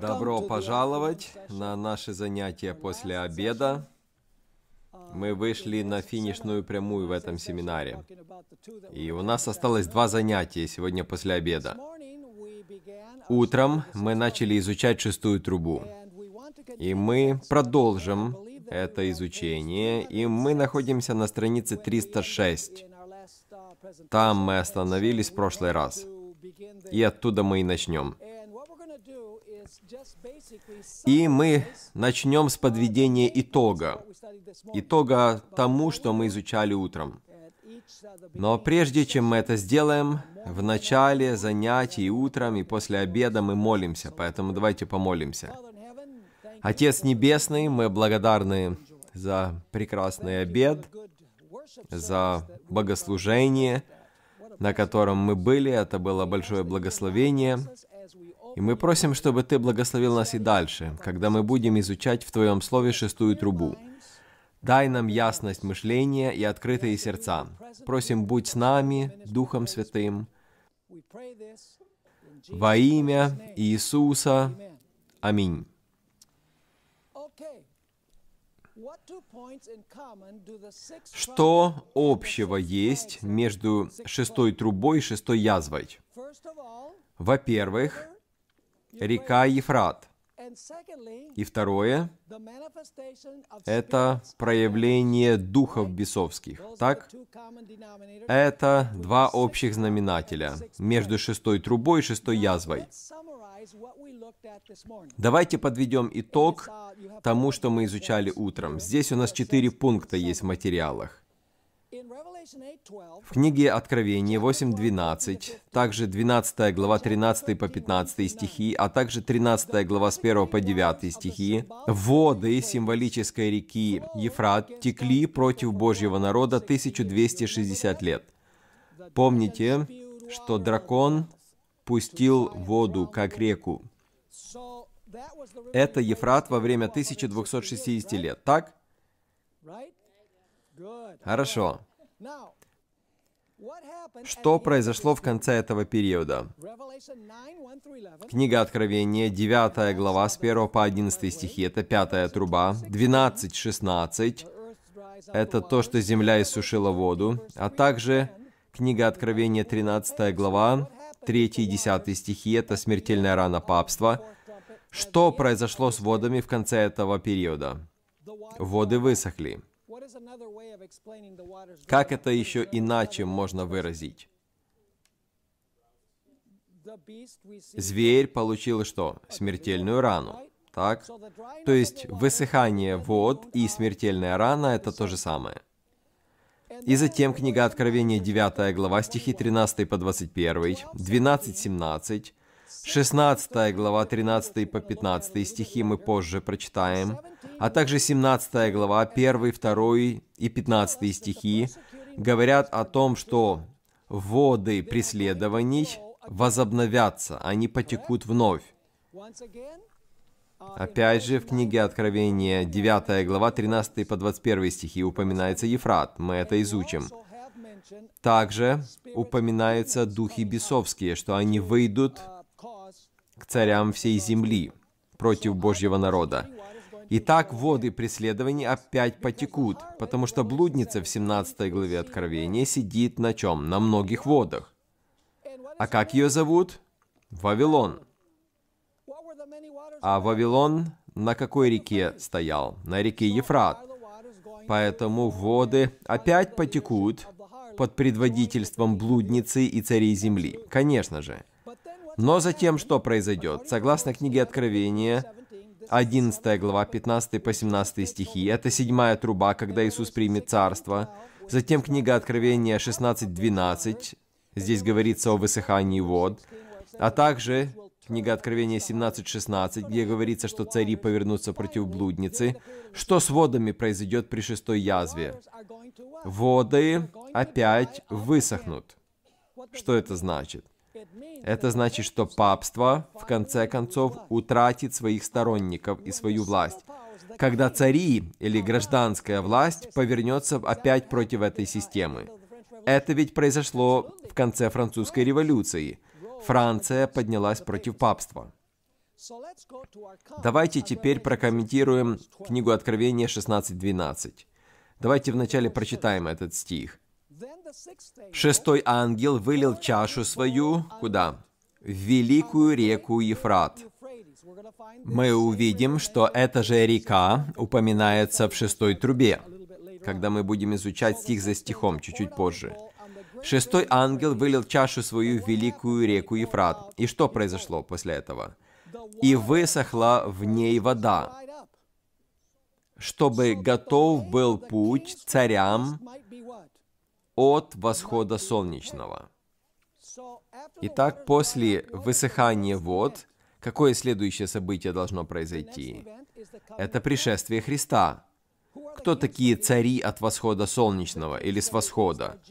Добро пожаловать на наши занятия после обеда. Мы вышли на финишную прямую в этом семинаре. И у нас осталось два занятия сегодня после обеда. Утром мы начали изучать шестую трубу. И мы продолжим это изучение, и мы находимся на странице 306. Там мы остановились в прошлый раз. И оттуда мы и начнем. И мы начнем с подведения итога. Итога тому, что мы изучали утром. Но прежде чем мы это сделаем, в начале занятий утром и после обеда мы молимся, поэтому давайте помолимся. Отец Небесный, мы благодарны за прекрасный обед, за богослужение, на котором мы были. Это было большое благословение. И мы просим, чтобы Ты благословил нас и дальше, когда мы будем изучать в Твоем Слове шестую трубу. Дай нам ясность мышления и открытые сердца. Просим, будь с нами, Духом Святым. Во имя Иисуса. Аминь. Что общего есть между шестой трубой и шестой язвой? Во-первых, река Ефрат. И второе – это проявление духов бесовских. Так? Это два общих знаменателя между шестой трубой и шестой язвой. Давайте подведем итог тому, что мы изучали утром. Здесь у нас четыре пункта есть в материалах. В книге Откровение 8.12, также 12 глава 13 по 15 стихи, а также 13 глава с 1 по 9 стихи, воды символической реки Ефрат текли против Божьего народа 1260 лет. Помните, что дракон пустил воду как реку. Это Ефрат во время 1260 лет, так? Хорошо. Что произошло в конце этого периода? Книга Откровения, 9 глава, с 1 по 11 стихи, это пятая труба, 12, 16, это то, что земля иссушила воду, а также книга Откровения, 13 глава, 3 и 10 стихи, это смертельная рана папства. Что произошло с водами в конце этого периода? Воды высохли. Как это еще иначе можно выразить? Зверь получил что? Смертельную рану. Так? То есть высыхание вод и смертельная рана — это то же самое. И затем книга Откровения, 9 глава, стихи 13 по 21, 12-17, 16 глава 13 по 15 стихи мы позже прочитаем, а также 17 глава 1, 2 и 15 стихи говорят о том, что воды преследований возобновятся, они потекут вновь. Опять же, в книге Откровения 9 глава 13 по 21 стихи упоминается Ефрат, мы это изучим. Также упоминаются духи бесовские, что они выйдут к царям всей земли против Божьего народа. И так воды преследований опять потекут, потому что блудница в 17 главе Откровения сидит на чем? На многих водах. А как ее зовут? Вавилон. А Вавилон на какой реке стоял? На реке Ефрат. Поэтому воды опять потекут под предводительством блудницы и царей земли. Конечно же. Но затем что произойдет? Согласно книге Откровения, 11 глава, 15 по 17 стихи, это седьмая труба, когда Иисус примет царство. Затем книга Откровения 16.12, здесь говорится о высыхании вод, а также книга Откровения 17.16, где говорится, что цари повернутся против блудницы, что с водами произойдет при шестой язве. Воды опять высохнут. Что это значит? Это значит, что папство, в конце концов, утратит своих сторонников и свою власть, когда цари или гражданская власть повернется опять против этой системы. Это ведь произошло в конце французской революции. Франция поднялась против папства. Давайте теперь прокомментируем книгу Откровения 16.12. Давайте вначале прочитаем этот стих. Шестой ангел вылил чашу свою, куда? В великую реку Ефрат. Мы увидим, что эта же река упоминается в шестой трубе, когда мы будем изучать стих за стихом чуть-чуть позже. Шестой ангел вылил чашу свою в великую реку Ефрат. И что произошло после этого? И высохла в ней вода, чтобы готов был путь царям от восхода солнечного. Итак, после высыхания вод, какое следующее событие должно произойти? Это пришествие Христа. Кто такие цари от восхода солнечного или с восхода?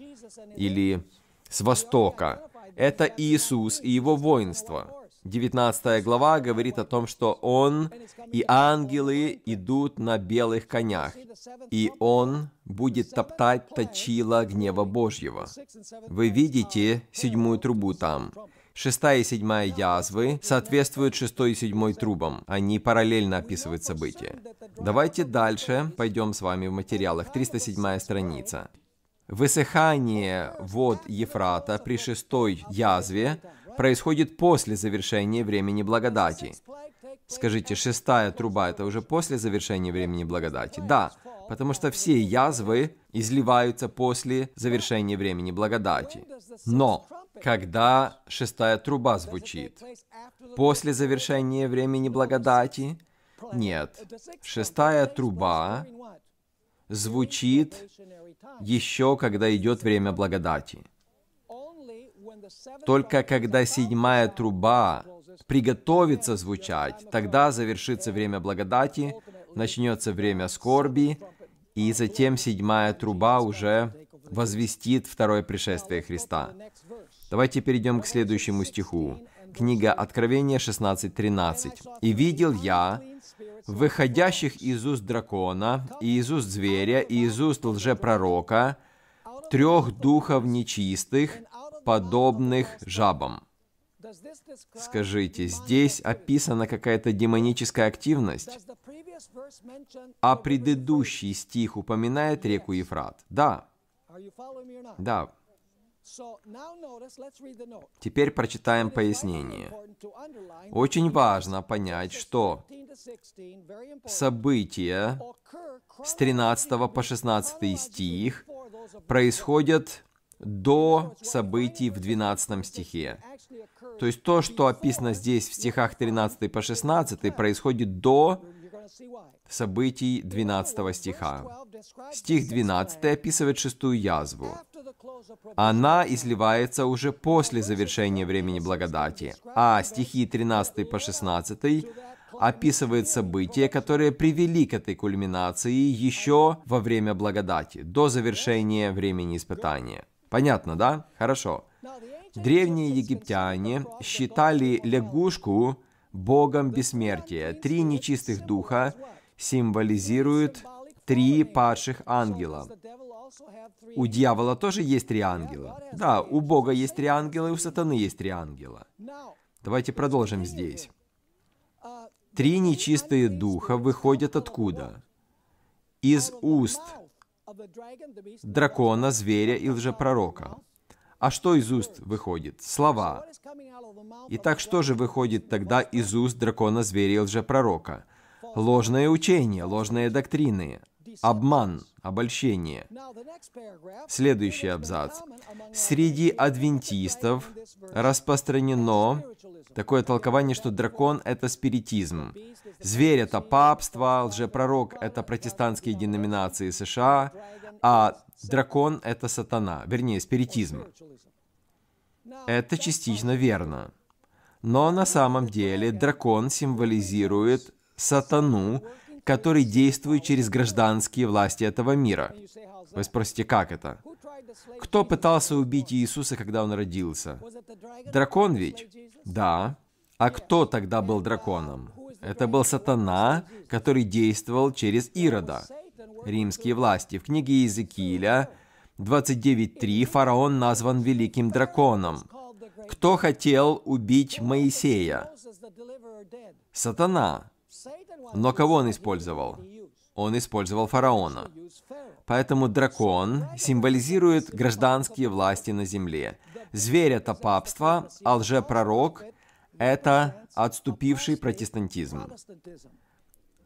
Или с востока? Это Иисус и его воинство. 19 глава говорит о том, что Он и ангелы идут на белых конях, и Он будет топтать точила гнева Божьего. Вы видите седьмую трубу там. Шестая и седьмая язвы соответствуют шестой и седьмой трубам. Они параллельно описывают события. Давайте дальше пойдем с вами в материалах. 307 страница. Высыхание вод Ефрата при шестой язве происходит после завершения времени благодати. Скажите, шестая труба – это уже после завершения времени благодати? Да, потому что все язвы изливаются после завершения времени благодати. Но когда шестая труба звучит? После завершения времени благодати? Нет. Шестая труба звучит еще, когда идет время благодати. Только когда седьмая труба приготовится звучать, тогда завершится время благодати, начнется время скорби, и затем седьмая труба уже возвестит второе пришествие Христа. Давайте перейдем к следующему стиху. Книга Откровения 16.13. «И видел я выходящих из уст дракона, и из уст зверя, и из уст лжепророка, трех духов нечистых, подобных жабам. Скажите, здесь описана какая-то демоническая активность? А предыдущий стих упоминает реку Ефрат? Да. Да. Теперь прочитаем пояснение. Очень важно понять, что события с 13 по 16 стих происходят до событий в 12 стихе. То есть то, что описано здесь в стихах 13 по 16, происходит до событий 12 стиха. Стих 12 описывает шестую язву. Она изливается уже после завершения времени благодати, а стихи 13 по 16 описывают события, которые привели к этой кульминации еще во время благодати, до завершения времени испытания. Понятно, да? Хорошо. Древние египтяне считали лягушку богом бессмертия. Три нечистых духа символизируют три падших ангела. У дьявола тоже есть три ангела. Да, у Бога есть три ангела, и у сатаны есть три ангела. Давайте продолжим здесь. Три нечистые духа выходят откуда? Из уст дракона, зверя и лжепророка. А что из уст выходит? Слова. Итак, что же выходит тогда из уст дракона, зверя и лжепророка? Ложное учение, ложные доктрины. Обман, обольщение. Следующий абзац. Среди адвентистов распространено такое толкование, что дракон — это спиритизм. Зверь — это папство, лжепророк — это протестантские деноминации США, а дракон — это сатана, вернее, спиритизм. Это частично верно. Но на самом деле дракон символизирует сатану, который действует через гражданские власти этого мира. Вы спросите, как это? Кто пытался убить Иисуса, когда он родился? Дракон ведь? Да. А кто тогда был драконом? Это был сатана, который действовал через Ирода. Римские власти. В книге Иезекииля 29.3 фараон назван великим драконом. Кто хотел убить Моисея? Сатана. Но кого он использовал? Он использовал фараона. Поэтому дракон символизирует гражданские власти на земле. Зверь — это папство, а лжепророк — это отступивший протестантизм.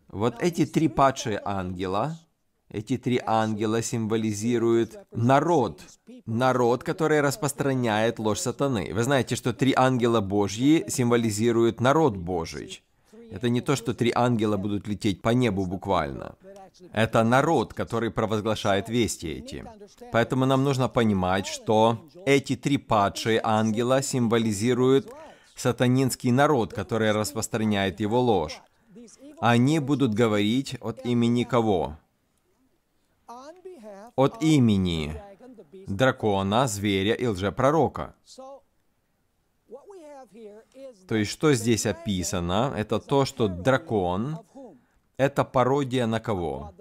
Вот эти три падшие ангела, эти три ангела символизируют народ, народ, который распространяет ложь сатаны. Вы знаете, что три ангела Божьи символизируют народ Божий. Это не то, что три ангела будут лететь по небу буквально. Это народ, который провозглашает вести эти. Поэтому нам нужно понимать, что эти три падшие ангела символизируют сатанинский народ, который распространяет его ложь. Они будут говорить от имени кого? От имени дракона, зверя и лжепророка. То есть, что здесь описано, это то, что дракон — это пародия на кого?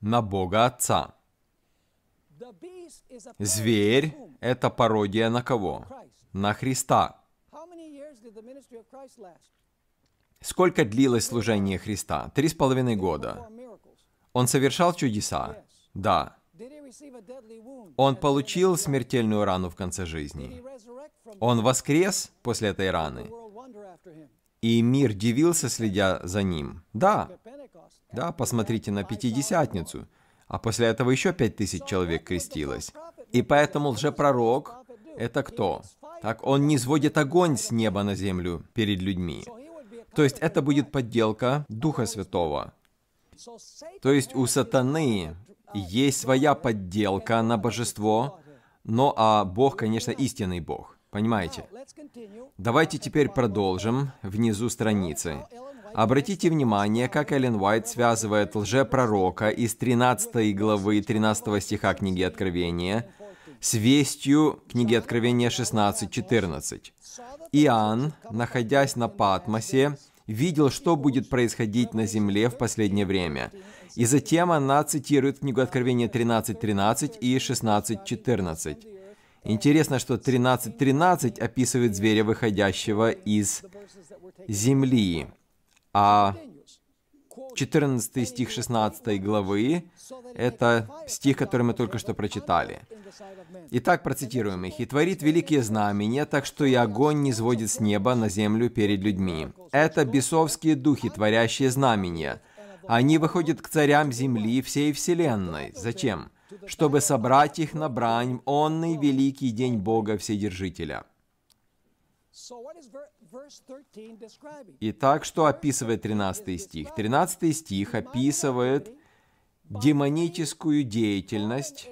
На Бога Отца. Зверь — это пародия на кого? На Христа. Сколько длилось служение Христа? Три с половиной года. Он совершал чудеса? Да. Он получил смертельную рану в конце жизни. Он воскрес после этой раны, и мир дивился, следя за ним. Да, да, посмотрите на Пятидесятницу. А после этого еще пять тысяч человек крестилось. И поэтому лжепророк — это кто? Так он не сводит огонь с неба на землю перед людьми. То есть это будет подделка Духа Святого. То есть у сатаны есть своя подделка на божество, но а Бог, конечно, истинный Бог. Понимаете? Давайте теперь продолжим внизу страницы. Обратите внимание, как Эллен Уайт связывает лжепророка из 13 главы 13 стиха книги Откровения с вестью книги Откровения 16.14. Иоанн, находясь на Патмосе, видел, что будет происходить на земле в последнее время. И затем она цитирует книгу Откровения 13.13 и 16.14. Интересно, что 13.13 13 описывает зверя, выходящего из земли, а 14 стих 16 главы — это стих, который мы только что прочитали. Итак, процитируем их. «И творит великие знамения, так что и огонь не сводит с неба на землю перед людьми. Это бесовские духи, творящие знамения. Они выходят к царям земли всей вселенной. Зачем? чтобы собрать их на брань в онный великий день Бога Вседержителя. Итак, что описывает 13 стих? 13 стих описывает демоническую деятельность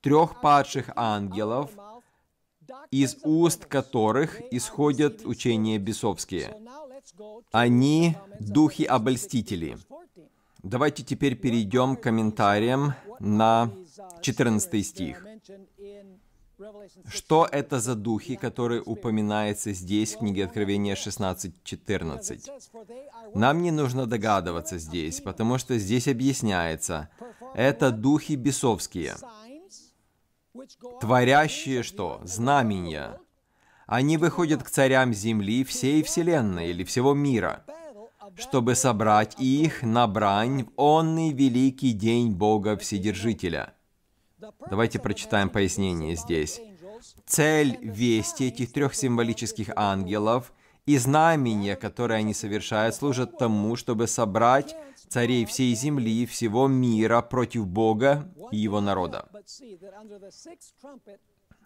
трех падших ангелов, из уст которых исходят учения бесовские. Они – духи обольстители. Давайте теперь перейдем к комментариям на 14 стих. Что это за духи, которые упоминаются здесь, в книге Откровения 16.14? Нам не нужно догадываться здесь, потому что здесь объясняется, это духи бесовские, творящие что? Знамения. Они выходят к царям земли, всей вселенной или всего мира – чтобы собрать их на брань в онный великий день Бога Вседержителя. Давайте прочитаем пояснение здесь. Цель вести этих трех символических ангелов и знамения, которые они совершают, служат тому, чтобы собрать царей всей земли, всего мира против Бога и его народа.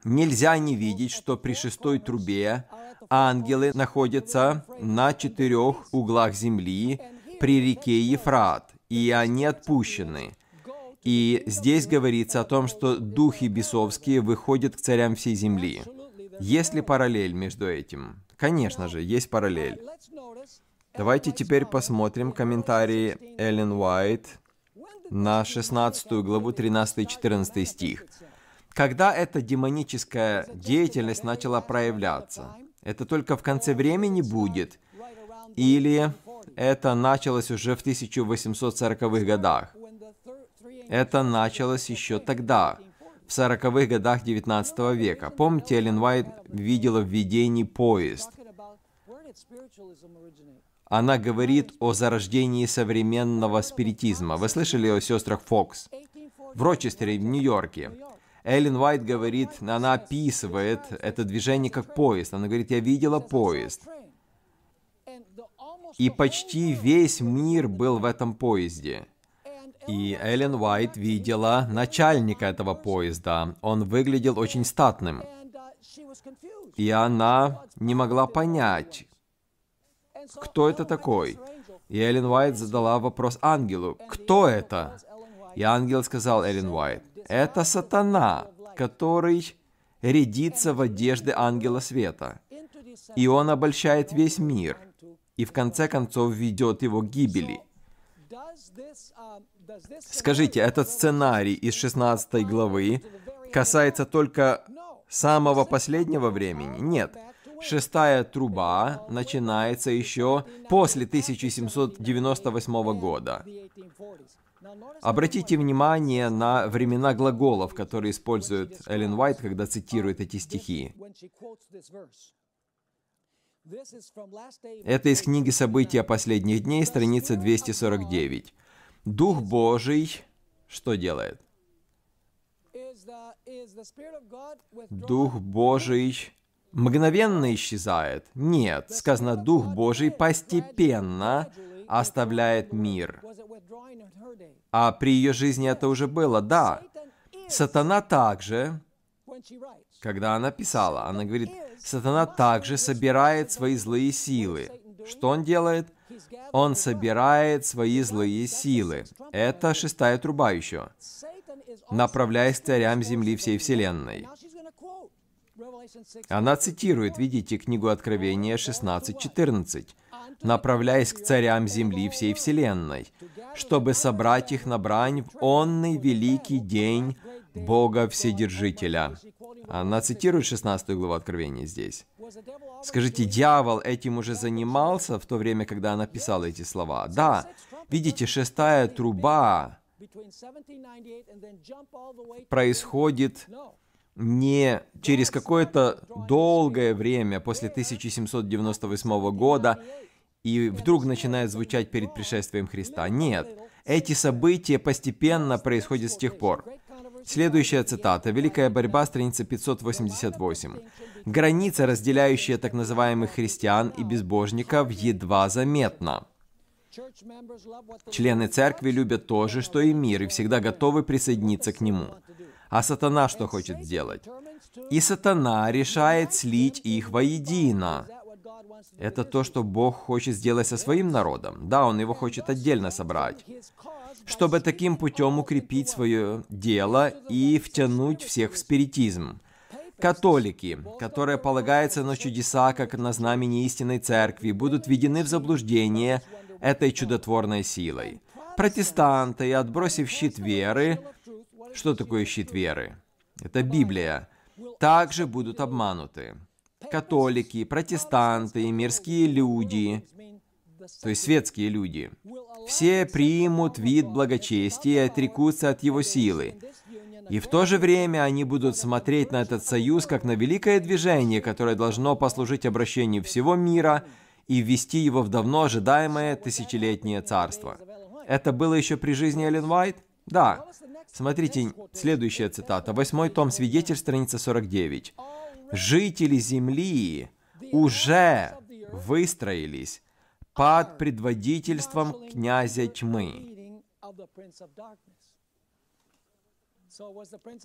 Нельзя не видеть, что при шестой трубе ангелы находятся на четырех углах земли при реке Ефрат, и они отпущены. И здесь говорится о том, что духи бесовские выходят к царям всей земли. Есть ли параллель между этим? Конечно же, есть параллель. Давайте теперь посмотрим комментарии Эллен Уайт на 16 главу 13-14 стих. Когда эта демоническая деятельность начала проявляться? Это только в конце времени будет? Или это началось уже в 1840-х годах? Это началось еще тогда, в 40-х годах 19 века. Помните, Эллен Уайт видела в видении поезд. Она говорит о зарождении современного спиритизма. Вы слышали о сестрах Фокс? В Рочестере, в Нью-Йорке. Эллен Уайт говорит, она описывает это движение как поезд. Она говорит, я видела поезд. И почти весь мир был в этом поезде. И Эллен Уайт видела начальника этого поезда. Он выглядел очень статным. И она не могла понять, кто это такой. И Эллен Уайт задала вопрос ангелу, кто это? И ангел сказал Эллен Уайт, это сатана, который рядится в одежды ангела света. И он обольщает весь мир и в конце концов ведет его к гибели. Скажите, этот сценарий из 16 главы касается только самого последнего времени? Нет. Шестая труба начинается еще после 1798 года. Обратите внимание на времена глаголов, которые использует Эллен Уайт, когда цитирует эти стихи. Это из книги «События последних дней», страница 249. «Дух Божий» что делает? Дух Божий мгновенно исчезает? Нет, сказано, Дух Божий постепенно оставляет мир. А при ее жизни это уже было, да. Сатана также, когда она писала, она говорит, Сатана также собирает свои злые силы. Что он делает? Он собирает свои злые силы. Это шестая труба еще. Направляясь к царям земли всей вселенной. Она цитирует, видите, книгу Откровения 16.14 направляясь к царям земли всей вселенной, чтобы собрать их на брань в онный великий день Бога Вседержителя. Она цитирует 16 главу Откровения здесь. Скажите, дьявол этим уже занимался в то время, когда она писала эти слова? Да, видите, шестая труба происходит не через какое-то долгое время после 1798 года и вдруг начинает звучать перед пришествием Христа. Нет, эти события постепенно происходят с тех пор. Следующая цитата. Великая борьба, страница 588. «Граница, разделяющая так называемых христиан и безбожников, едва заметна». Члены церкви любят то же, что и мир, и всегда готовы присоединиться к нему. А сатана что хочет сделать? И сатана решает слить их воедино. Это то, что Бог хочет сделать со своим народом. Да, Он его хочет отдельно собрать, чтобы таким путем укрепить свое дело и втянуть всех в спиритизм. Католики, которые полагаются на чудеса, как на знамени истинной церкви, будут введены в заблуждение этой чудотворной силой. Протестанты, отбросив щит веры, что такое щит веры? Это Библия, также будут обмануты католики, протестанты, мирские люди, то есть светские люди, все примут вид благочестия и отрекутся от его силы. И в то же время они будут смотреть на этот союз как на великое движение, которое должно послужить обращению всего мира и ввести его в давно ожидаемое тысячелетнее царство. Это было еще при жизни Эллен Уайт? Да. Смотрите, следующая цитата. Восьмой том, свидетель, страница 49 жители земли уже выстроились под предводительством князя тьмы.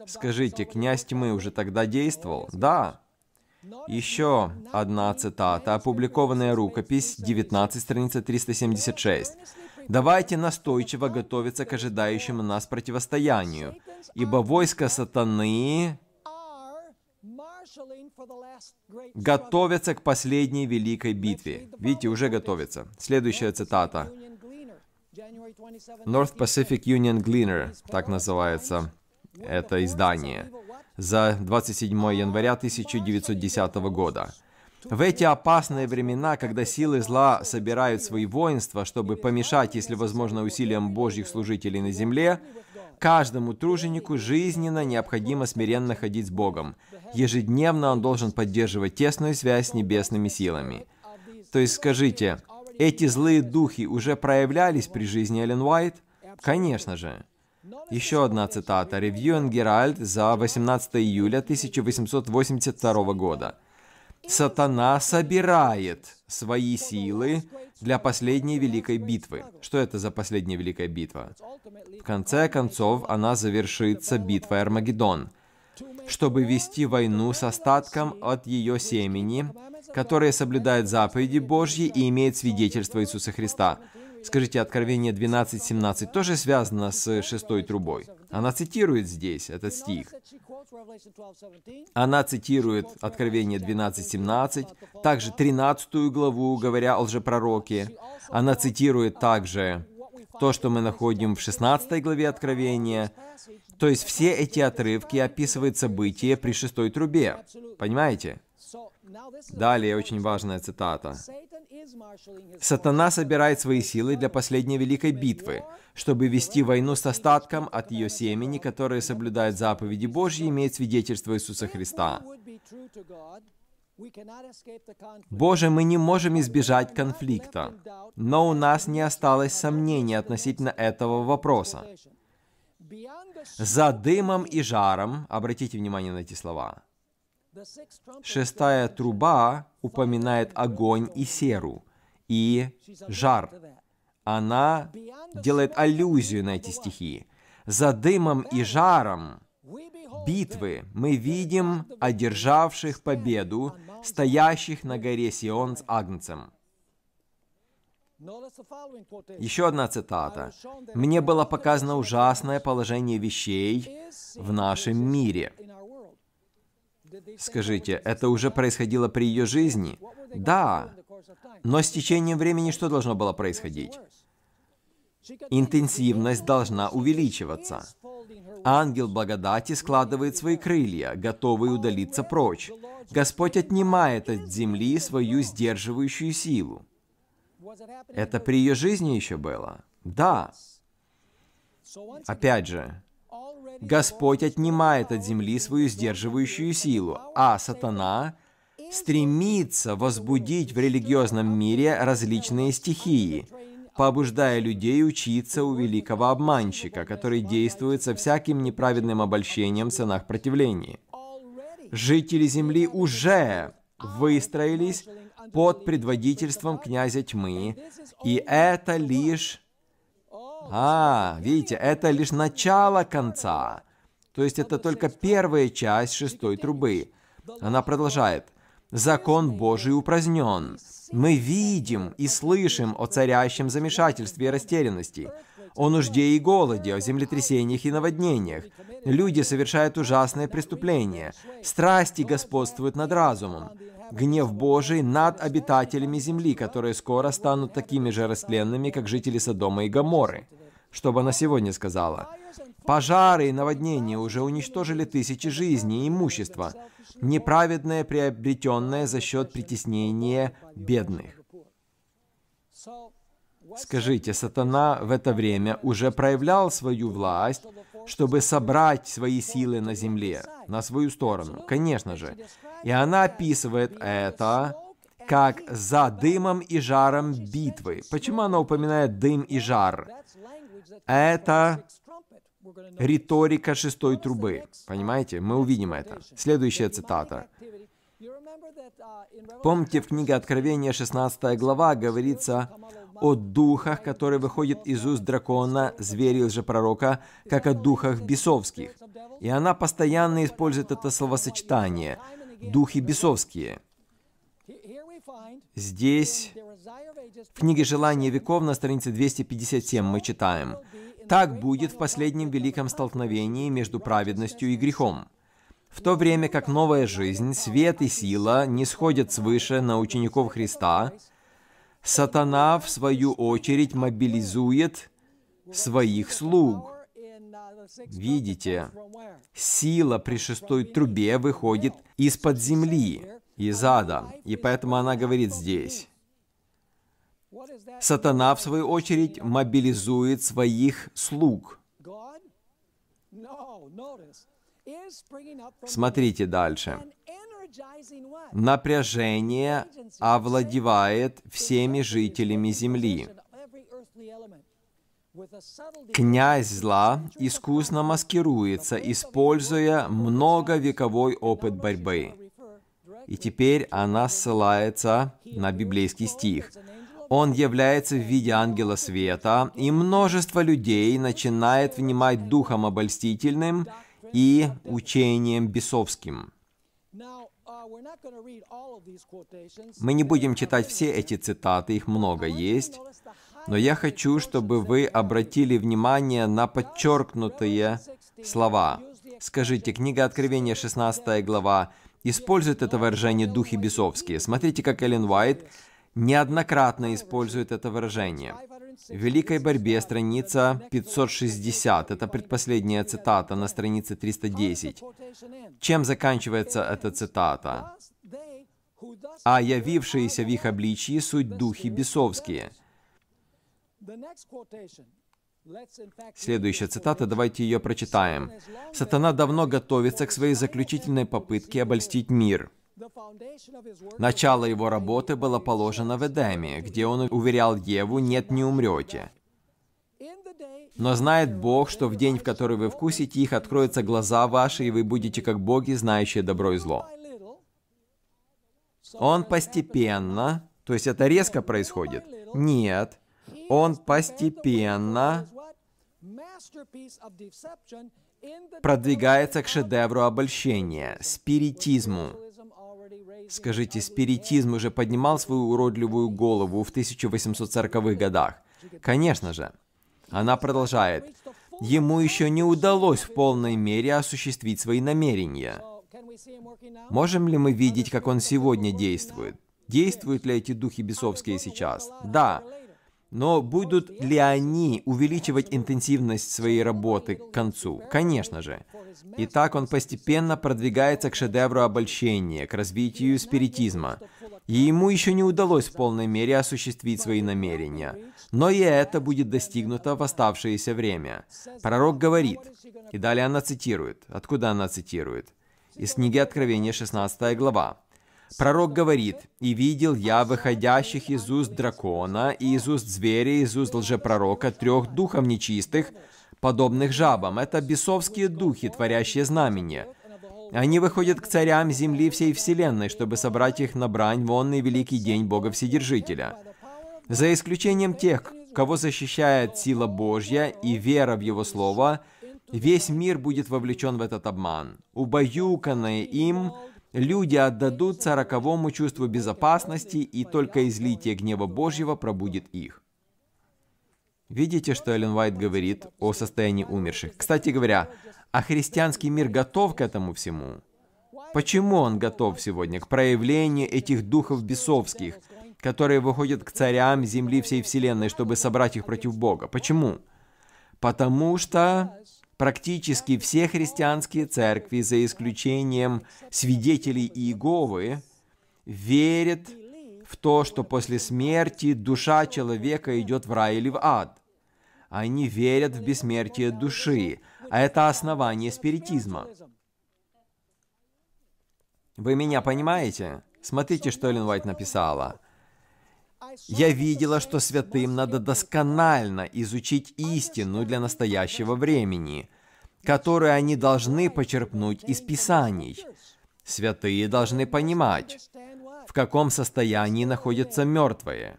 Скажите, князь тьмы уже тогда действовал? Да. Еще одна цитата, опубликованная рукопись, 19 страница 376. «Давайте настойчиво готовиться к ожидающему нас противостоянию, ибо войско сатаны готовятся к последней великой битве. Видите, уже готовятся. Следующая цитата. North Pacific Union Gleaner, так называется это издание, за 27 января 1910 года. В эти опасные времена, когда силы зла собирают свои воинства, чтобы помешать, если возможно, усилиям Божьих служителей на земле, Каждому труженику жизненно необходимо смиренно ходить с Богом. Ежедневно он должен поддерживать тесную связь с небесными силами. То есть скажите, эти злые духи уже проявлялись при жизни Эллен Уайт? Конечно же. Еще одна цитата. Ревью Геральт за 18 июля 1882 года. Сатана собирает свои силы для последней великой битвы. Что это за последняя великая битва? В конце концов, она завершится битвой Армагеддон, чтобы вести войну с остатком от ее семени, которые соблюдают заповеди Божьи и имеют свидетельство Иисуса Христа. Скажите, Откровение 12.17 тоже связано с шестой трубой. Она цитирует здесь этот стих. Она цитирует Откровение 12.17, также 13 главу, говоря о лжепророке. Она цитирует также то, что мы находим в 16 главе Откровения. То есть все эти отрывки описывают события при шестой трубе. Понимаете? Далее очень важная цитата. «Сатана собирает свои силы для последней великой битвы, чтобы вести войну с остатком от ее семени, которые соблюдают заповеди Божьи и имеют свидетельство Иисуса Христа». Боже, мы не можем избежать конфликта, но у нас не осталось сомнений относительно этого вопроса. За дымом и жаром, обратите внимание на эти слова, Шестая труба упоминает огонь и серу, и жар. Она делает аллюзию на эти стихи. За дымом и жаром битвы мы видим одержавших победу, стоящих на горе Сион с Агнцем. Еще одна цитата. «Мне было показано ужасное положение вещей в нашем мире. Скажите, это уже происходило при ее жизни? Да. Но с течением времени что должно было происходить? Интенсивность должна увеличиваться. Ангел благодати складывает свои крылья, готовый удалиться прочь. Господь отнимает от земли свою сдерживающую силу. Это при ее жизни еще было? Да. Опять же, Господь отнимает от земли свою сдерживающую силу, а сатана стремится возбудить в религиозном мире различные стихии, побуждая людей учиться у великого обманщика, который действует со всяким неправедным обольщением в ценах противления. Жители земли уже выстроились под предводительством князя тьмы, и это лишь а, видите, это лишь начало конца. То есть это только первая часть шестой трубы. Она продолжает. Закон Божий упразднен. Мы видим и слышим о царящем замешательстве и растерянности, о нужде и голоде, о землетрясениях и наводнениях. Люди совершают ужасные преступления. Страсти господствуют над разумом гнев Божий над обитателями земли, которые скоро станут такими же растленными, как жители Содома и Гоморы. Чтобы она сегодня сказала. Пожары и наводнения уже уничтожили тысячи жизней и имущества, неправедное приобретенное за счет притеснения бедных. Скажите, сатана в это время уже проявлял свою власть, чтобы собрать свои силы на земле, на свою сторону. Конечно же, и она описывает это как «за дымом и жаром битвы». Почему она упоминает дым и жар? Это риторика шестой трубы. Понимаете? Мы увидим это. Следующая цитата. Помните, в книге Откровения 16 глава говорится о духах, которые выходят из уст дракона, зверя же пророка, как о духах бесовских. И она постоянно использует это словосочетание – духи бесовские. Здесь, в книге «Желание веков» на странице 257 мы читаем, «Так будет в последнем великом столкновении между праведностью и грехом, в то время как новая жизнь, свет и сила не сходят свыше на учеников Христа, сатана, в свою очередь, мобилизует своих слуг» Видите, сила при шестой трубе выходит из-под земли, из ада, и поэтому она говорит здесь. Сатана, в свою очередь, мобилизует своих слуг. Смотрите дальше. Напряжение овладевает всеми жителями Земли. Князь зла искусно маскируется, используя многовековой опыт борьбы. И теперь она ссылается на библейский стих. Он является в виде ангела света, и множество людей начинает внимать духом обольстительным и учением бесовским. Мы не будем читать все эти цитаты, их много есть, но я хочу, чтобы вы обратили внимание на подчеркнутые слова. Скажите, книга Откровения, 16 глава, использует это выражение «духи бесовские». Смотрите, как Эллен Уайт неоднократно использует это выражение. В «Великой борьбе» страница 560, это предпоследняя цитата на странице 310. Чем заканчивается эта цитата? «А явившиеся в их обличии суть духи бесовские». Следующая цитата, давайте ее прочитаем. «Сатана давно готовится к своей заключительной попытке обольстить мир». Начало его работы было положено в Эдеме, где он уверял Еву «нет, не умрете». Но знает Бог, что в день, в который вы вкусите их, откроются глаза ваши, и вы будете как боги, знающие добро и зло. Он постепенно, то есть это резко происходит? Нет. Он постепенно продвигается к шедевру обольщения, спиритизму. Скажите, спиритизм уже поднимал свою уродливую голову в 1840-х годах? Конечно же. Она продолжает. Ему еще не удалось в полной мере осуществить свои намерения. Можем ли мы видеть, как он сегодня действует? Действуют ли эти духи бесовские сейчас? Да, но будут ли они увеличивать интенсивность своей работы к концу? Конечно же. И так он постепенно продвигается к шедевру обольщения, к развитию спиритизма. И ему еще не удалось в полной мере осуществить свои намерения. Но и это будет достигнуто в оставшееся время. Пророк говорит, и далее она цитирует. Откуда она цитирует? Из книги Откровения 16 глава. Пророк говорит, «И видел я выходящих из уст дракона, и из уст зверя, и из уст лжепророка трех духов нечистых, подобных жабам. Это бесовские духи, творящие знамения. Они выходят к царям земли всей вселенной, чтобы собрать их на брань вон и великий день Бога Вседержителя. За исключением тех, кого защищает сила Божья и вера в Его Слово, весь мир будет вовлечен в этот обман. Убаюканные им, Люди отдадутся роковому чувству безопасности, и только излитие гнева Божьего пробудет их. Видите, что Эллен Уайт говорит о состоянии умерших? Кстати говоря, а христианский мир готов к этому всему? Почему он готов сегодня к проявлению этих духов бесовских, которые выходят к царям земли всей вселенной, чтобы собрать их против Бога? Почему? Потому что Практически все христианские церкви, за исключением свидетелей Иеговы, верят в то, что после смерти душа человека идет в рай или в ад. Они верят в бессмертие души, а это основание спиритизма. Вы меня понимаете? Смотрите, что Эллен Уайт написала – я видела, что святым надо досконально изучить истину для настоящего времени, которую они должны почерпнуть из Писаний. Святые должны понимать, в каком состоянии находятся мертвые.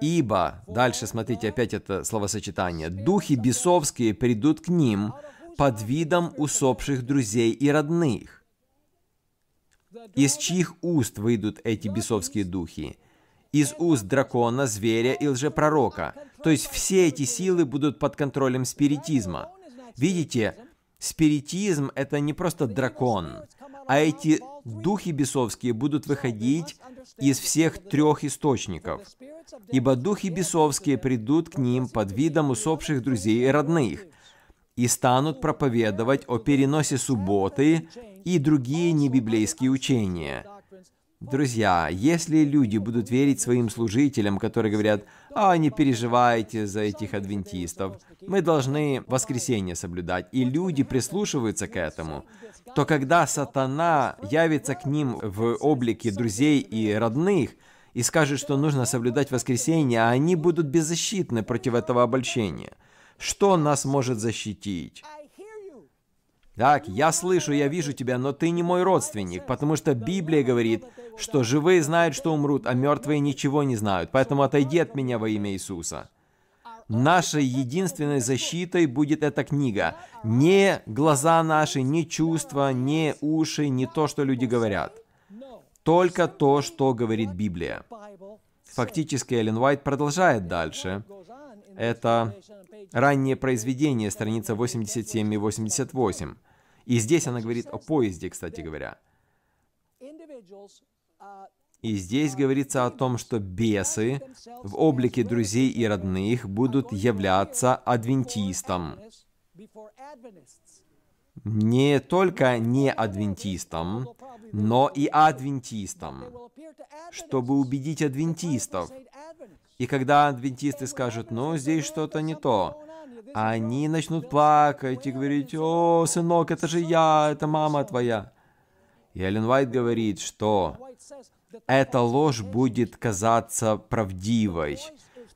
Ибо, дальше смотрите опять это словосочетание, духи бесовские придут к ним под видом усопших друзей и родных. Из чьих уст выйдут эти бесовские духи? из уст дракона, зверя и лжепророка. То есть все эти силы будут под контролем спиритизма. Видите, спиритизм — это не просто дракон, а эти духи бесовские будут выходить из всех трех источников. Ибо духи бесовские придут к ним под видом усопших друзей и родных и станут проповедовать о переносе субботы и другие небиблейские учения — Друзья, если люди будут верить своим служителям, которые говорят, а не переживайте за этих адвентистов, мы должны воскресенье соблюдать, и люди прислушиваются к этому, то когда сатана явится к ним в облике друзей и родных, и скажет, что нужно соблюдать воскресенье, а они будут беззащитны против этого обольщения. Что нас может защитить? Так, я слышу, я вижу тебя, но ты не мой родственник, потому что Библия говорит, что живые знают, что умрут, а мертвые ничего не знают, поэтому отойди от меня во имя Иисуса. Нашей единственной защитой будет эта книга. Не глаза наши, не чувства, не уши, не то, что люди говорят. Только то, что говорит Библия. Фактически Эллен Уайт продолжает дальше. Это раннее произведение, страница 87 и 88. И здесь она говорит о поезде, кстати говоря. И здесь говорится о том, что бесы в облике друзей и родных будут являться адвентистом. Не только не адвентистом, но и адвентистом, чтобы убедить адвентистов. И когда адвентисты скажут, ну, здесь что-то не то, они начнут плакать и говорить, о, сынок, это же я, это мама твоя. И Эллен Уайт говорит, что эта ложь будет казаться правдивой,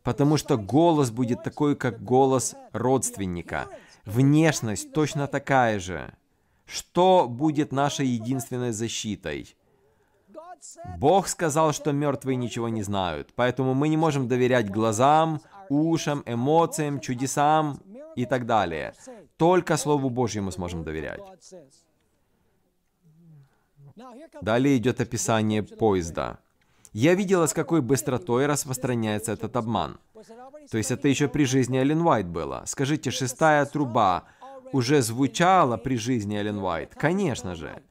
потому что голос будет такой, как голос родственника. Внешность точно такая же. Что будет нашей единственной защитой? Бог сказал, что мертвые ничего не знают, поэтому мы не можем доверять глазам, ушам, эмоциям, чудесам и так далее. Только Слову Божьему сможем доверять. Далее идет описание поезда. Я видела, с какой быстротой распространяется этот обман. То есть это еще при жизни Эллен Уайт было. Скажите, шестая труба уже звучала при жизни Эллен Уайт? Конечно же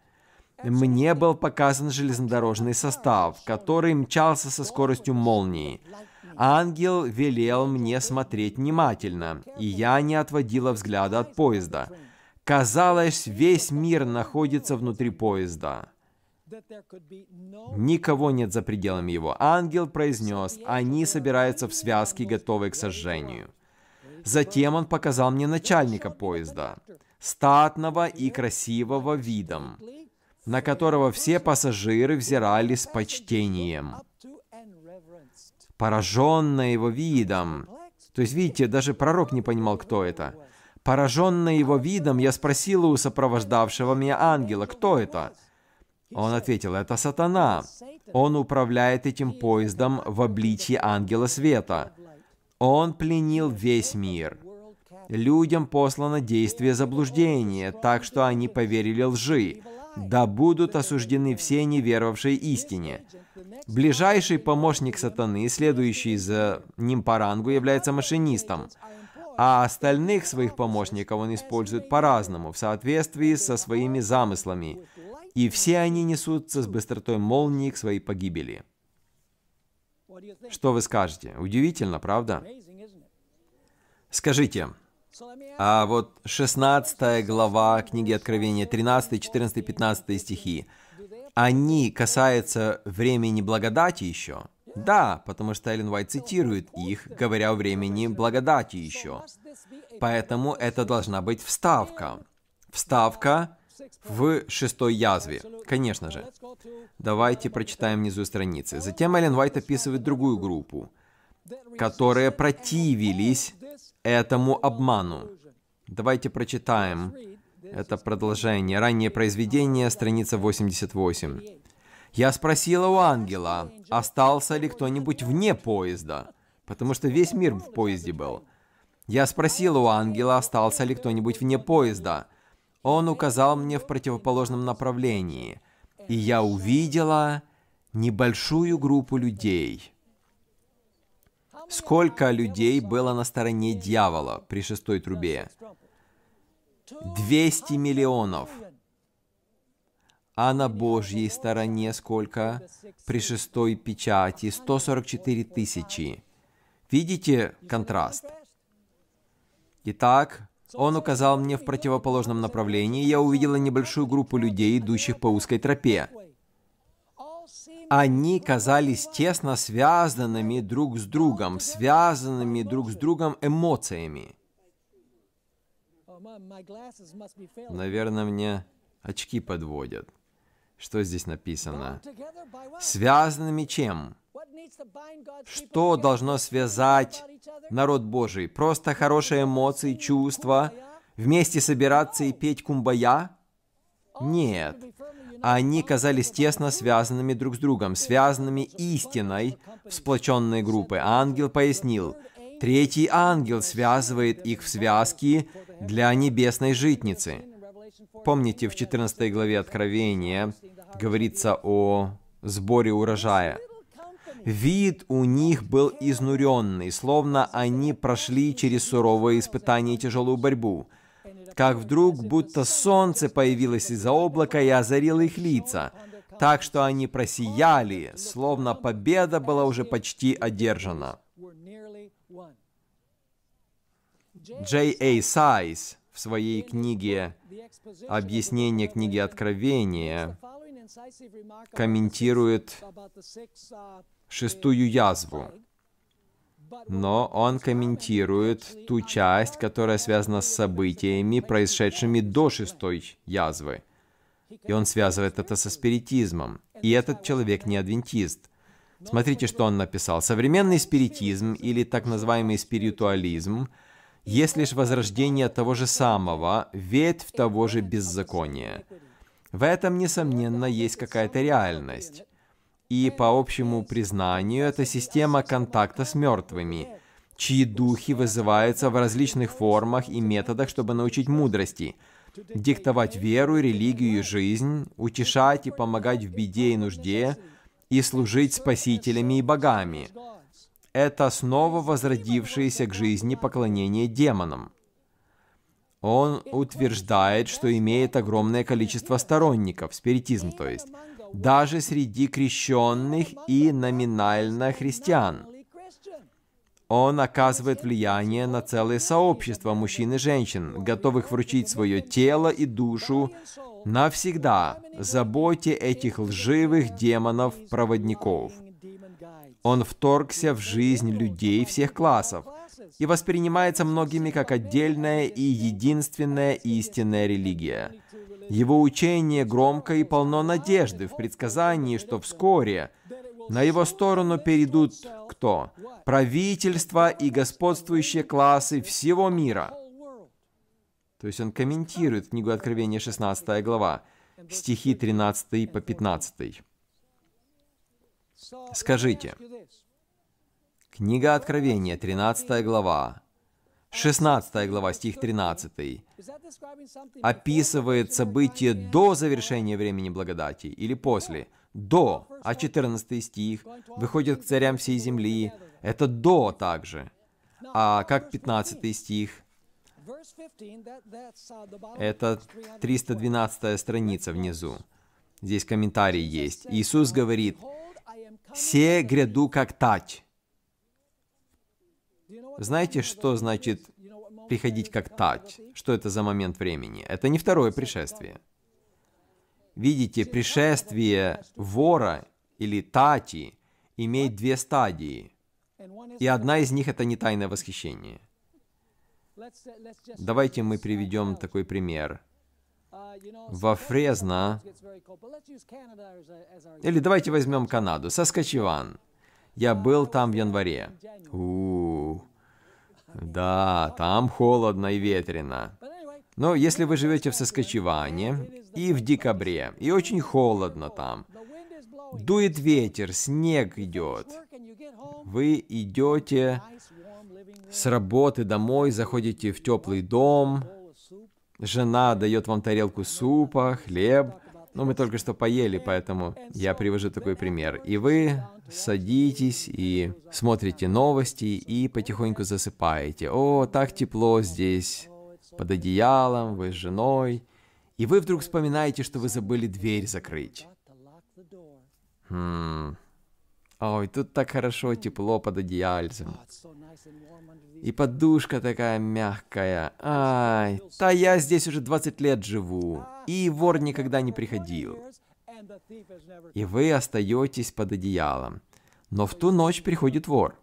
мне был показан железнодорожный состав, который мчался со скоростью молнии. Ангел велел мне смотреть внимательно, и я не отводила взгляда от поезда. Казалось, весь мир находится внутри поезда. Никого нет за пределами его. Ангел произнес, они собираются в связке, готовые к сожжению. Затем он показал мне начальника поезда, статного и красивого видом на которого все пассажиры взирали с почтением, пораженно его видом. То есть, видите, даже пророк не понимал, кто это. Пораженный его видом, я спросил у сопровождавшего меня ангела, кто это? Он ответил, это сатана. Он управляет этим поездом в обличии ангела света. Он пленил весь мир. Людям послано действие заблуждения, так что они поверили лжи да будут осуждены все неверовавшие истине. Ближайший помощник сатаны, следующий за ним по рангу, является машинистом, а остальных своих помощников он использует по-разному, в соответствии со своими замыслами, и все они несутся с быстротой молнии к своей погибели. Что вы скажете? Удивительно, правда? Скажите, а вот 16 глава книги Откровения, 13, 14, 15 стихи, они касаются времени благодати еще. Да, потому что Эллен Уайт цитирует их, говоря о времени благодати еще. Поэтому это должна быть вставка. Вставка в шестой язве, конечно же. Давайте прочитаем внизу страницы. Затем Эллен Уайт описывает другую группу, которые противились этому обману. Давайте прочитаем это продолжение. Раннее произведение, страница 88. «Я спросила у ангела, остался ли кто-нибудь вне поезда, потому что весь мир в поезде был. Я спросила у ангела, остался ли кто-нибудь вне поезда. Он указал мне в противоположном направлении, и я увидела небольшую группу людей, Сколько людей было на стороне дьявола при шестой трубе? 200 миллионов. А на Божьей стороне сколько? При шестой печати 144 тысячи. Видите контраст? Итак, он указал мне в противоположном направлении, и я увидела небольшую группу людей, идущих по узкой тропе они казались тесно связанными друг с другом, связанными друг с другом эмоциями. Наверное, мне очки подводят. Что здесь написано? Связанными чем? Что должно связать народ Божий? Просто хорошие эмоции, чувства? Вместе собираться и петь кумбая? Нет. А они казались тесно связанными друг с другом, связанными истиной в сплоченной группы. Ангел пояснил, третий ангел связывает их в связки для небесной житницы. Помните, в 14 главе Откровения говорится о сборе урожая. Вид у них был изнуренный, словно они прошли через суровые испытания и тяжелую борьбу – как вдруг будто солнце появилось из-за облака и озарило их лица, так что они просияли, словно победа была уже почти одержана. Джей Эй Сайз в своей книге «Объяснение книги Откровения» комментирует шестую язву но он комментирует ту часть, которая связана с событиями, происшедшими до шестой язвы. И он связывает это со спиритизмом. И этот человек не адвентист. Смотрите, что он написал. Современный спиритизм или так называемый спиритуализм есть лишь возрождение того же самого, ветвь того же беззакония. В этом, несомненно, есть какая-то реальность. И по общему признанию, это система контакта с мертвыми, чьи духи вызываются в различных формах и методах, чтобы научить мудрости, диктовать веру, религию и жизнь, утешать и помогать в беде и нужде, и служить спасителями и богами. Это снова возродившееся к жизни поклонение демонам. Он утверждает, что имеет огромное количество сторонников, спиритизм то есть, даже среди крещенных и номинально христиан. Он оказывает влияние на целое сообщество мужчин и женщин, готовых вручить свое тело и душу навсегда заботе этих лживых демонов-проводников. Он вторгся в жизнь людей всех классов и воспринимается многими как отдельная и единственная истинная религия – его учение громко и полно надежды в предсказании, что вскоре на его сторону перейдут кто? Правительства и господствующие классы всего мира. То есть он комментирует книгу Откровения 16 глава, стихи 13 по 15. Скажите, книга Откровения 13 глава, 16 глава, стих 13, описывает событие до завершения времени благодати или после. До, а 14 стих выходит к царям всей земли. Это до также. А как 15 стих? Это 312 страница внизу. Здесь комментарий есть. Иисус говорит, «Се гряду как тать, знаете, что значит приходить как тать? Что это за момент времени? Это не второе пришествие. Видите, пришествие вора или тати имеет две стадии, и одна из них это не тайное восхищение. Давайте мы приведем такой пример. Во Фрезно, или давайте возьмем Канаду, Саскачеван. Я был там в январе. У, -у, -у. Да, там холодно и ветрено. Но если вы живете в Соскочеване и в декабре, и очень холодно там, дует ветер, снег идет, вы идете с работы домой, заходите в теплый дом, жена дает вам тарелку супа, хлеб, ну, мы только что поели, поэтому я привожу такой пример. И вы садитесь и смотрите новости и потихоньку засыпаете. О, так тепло здесь, под одеялом, вы с женой. И вы вдруг вспоминаете, что вы забыли дверь закрыть. Хм. Ой, тут так хорошо, тепло под одеяльцем. И подушка такая мягкая. Ай, та я здесь уже 20 лет живу. И вор никогда не приходил. И вы остаетесь под одеялом. Но в ту ночь приходит вор.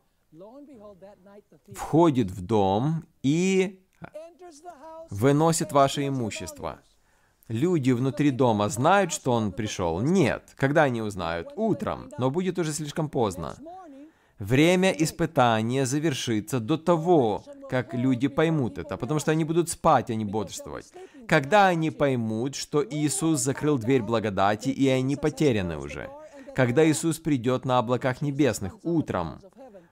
Входит в дом и выносит ваше имущество. Люди внутри дома знают, что он пришел? Нет. Когда они узнают? Утром. Но будет уже слишком поздно. Время испытания завершится до того, как люди поймут это, потому что они будут спать, а не бодрствовать. Когда они поймут, что Иисус закрыл дверь благодати, и они потеряны уже. Когда Иисус придет на облаках небесных утром,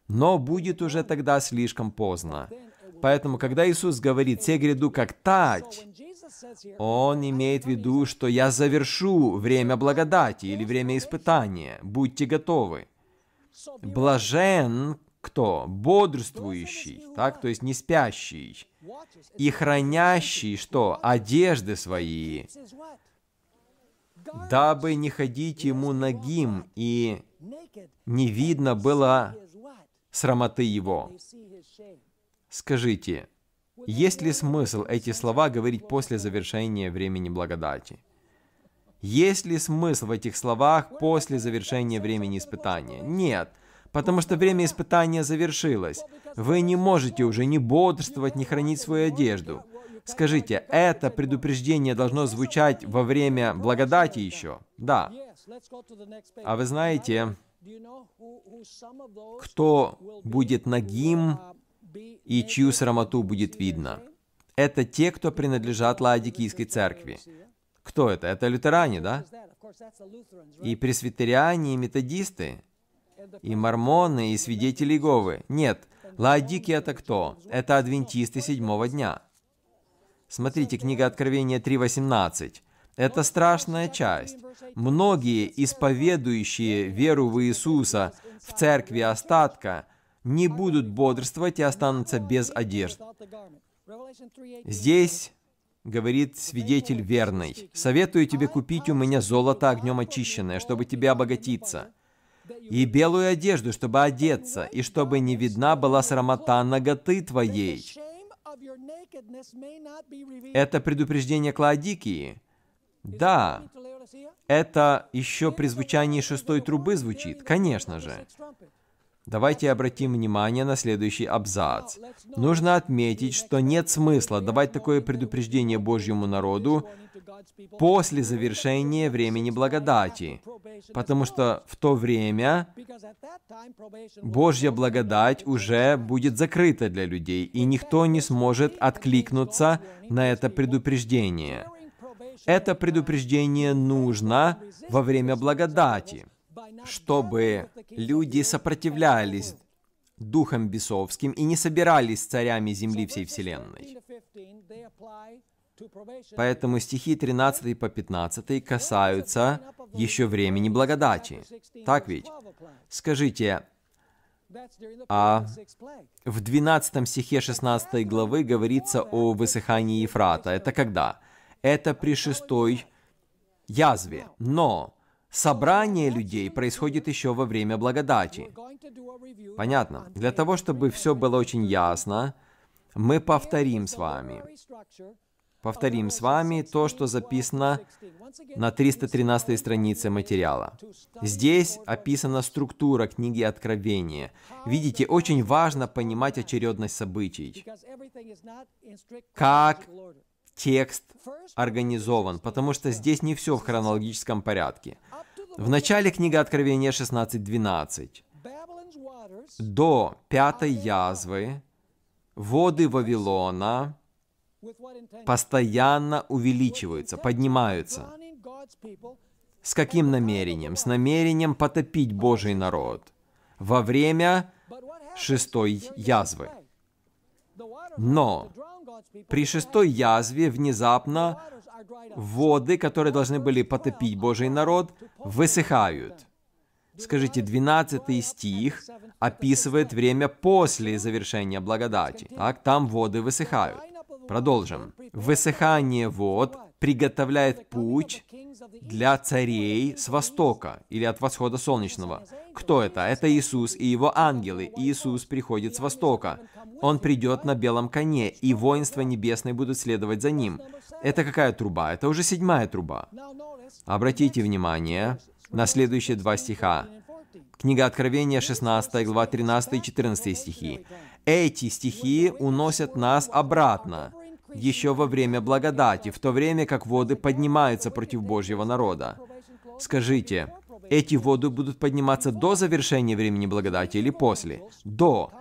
но будет уже тогда слишком поздно. Поэтому, когда Иисус говорит «се гряду как тать», Он имеет в виду, что «я завершу время благодати» или время испытания, будьте готовы. Блажен кто? Бодрствующий, так? То есть не спящий. И хранящий что? Одежды свои. Дабы не ходить ему нагим, и не видно было срамоты его. Скажите, есть ли смысл эти слова говорить после завершения времени благодати? Есть ли смысл в этих словах после завершения времени испытания? Нет, потому что время испытания завершилось. Вы не можете уже ни бодрствовать, ни хранить свою одежду. Скажите, это предупреждение должно звучать во время благодати еще? Да. А вы знаете, кто будет нагим и чью срамоту будет видно? Это те, кто принадлежат Лаодикийской церкви. Кто это? Это лютеране, да? И пресвитериане, и методисты, и мормоны, и свидетели Иеговы. Нет, Лаодики это кто? Это адвентисты седьмого дня. Смотрите, книга Откровения 3.18. Это страшная часть. Многие, исповедующие веру в Иисуса в церкви остатка, не будут бодрствовать и останутся без одежды. Здесь говорит свидетель верный, советую тебе купить у меня золото огнем очищенное, чтобы тебе обогатиться, и белую одежду, чтобы одеться, и чтобы не видна была срамота ноготы твоей. Это предупреждение Клаодикии. Да, это еще при звучании шестой трубы звучит, конечно же. Давайте обратим внимание на следующий абзац. Нужно отметить, что нет смысла давать такое предупреждение Божьему народу после завершения времени благодати, потому что в то время Божья благодать уже будет закрыта для людей, и никто не сможет откликнуться на это предупреждение. Это предупреждение нужно во время благодати – чтобы люди сопротивлялись духам бесовским и не собирались царями земли всей вселенной. Поэтому стихи 13 по 15 касаются еще времени благодати. Так ведь? Скажите, а в 12 стихе 16 главы говорится о высыхании Ефрата. Это когда? Это при шестой язве. Но Собрание людей происходит еще во время благодати. Понятно. Для того, чтобы все было очень ясно, мы повторим с вами. Повторим с вами то, что записано на 313 странице материала. Здесь описана структура книги Откровения. Видите, очень важно понимать очередность событий. Как текст организован, потому что здесь не все в хронологическом порядке. В начале книга Откровения 16.12. До пятой язвы воды Вавилона постоянно увеличиваются, поднимаются. С каким намерением? С намерением потопить Божий народ во время шестой язвы. Но при шестой язве внезапно воды, которые должны были потопить Божий народ, высыхают. Скажите, 12 стих описывает время после завершения благодати. Так, там воды высыхают. Продолжим. Высыхание вод приготовляет путь для царей с востока или от восхода солнечного. Кто это? Это Иисус и его ангелы. Иисус приходит с востока. Он придет на белом коне, и воинства небесные будут следовать за ним. Это какая труба? Это уже седьмая труба. Обратите внимание на следующие два стиха. Книга Откровения, 16 глава, 13 и 14 стихи. Эти стихи уносят нас обратно еще во время благодати, в то время как воды поднимаются против Божьего народа. Скажите, эти воды будут подниматься до завершения времени благодати или после? До.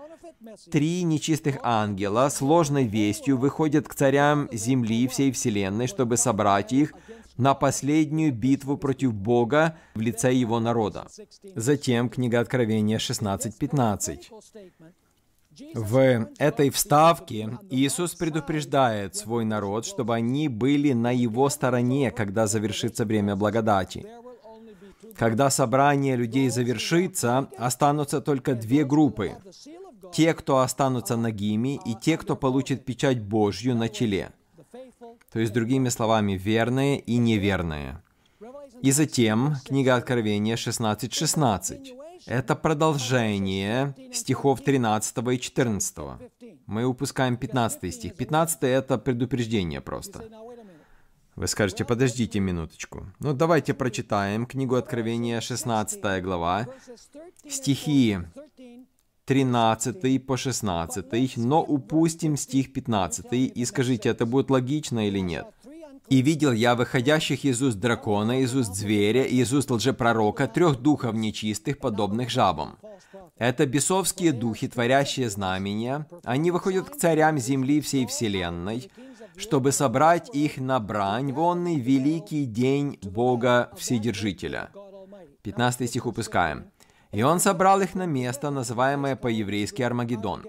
Три нечистых ангела с ложной вестью выходят к царям земли всей вселенной, чтобы собрать их на последнюю битву против Бога в лице его народа. Затем книга Откровения 16.15. В этой вставке Иисус предупреждает свой народ, чтобы они были на его стороне, когда завершится время благодати. Когда собрание людей завершится, останутся только две группы. Те, кто останутся нагими, и те, кто получит печать Божью на челе. То есть, другими словами, верные и неверные. И затем книга Откровения 16.16. 16. Это продолжение стихов 13 и 14. Мы упускаем 15 стих. 15 это предупреждение просто. Вы скажете, подождите минуточку. Ну давайте прочитаем книгу Откровения, 16 глава, стихи 13 по 16, но упустим стих 15 и скажите, это будет логично или нет. И видел я выходящих из уст дракона, из уст зверя и из уст лжепророка трех духов нечистых, подобных жабам. Это бесовские духи, творящие знамения. Они выходят к царям земли всей вселенной, чтобы собрать их на брань в онный великий день Бога Вседержителя. 15 стих упускаем. «И он собрал их на место, называемое по-еврейски Армагеддон».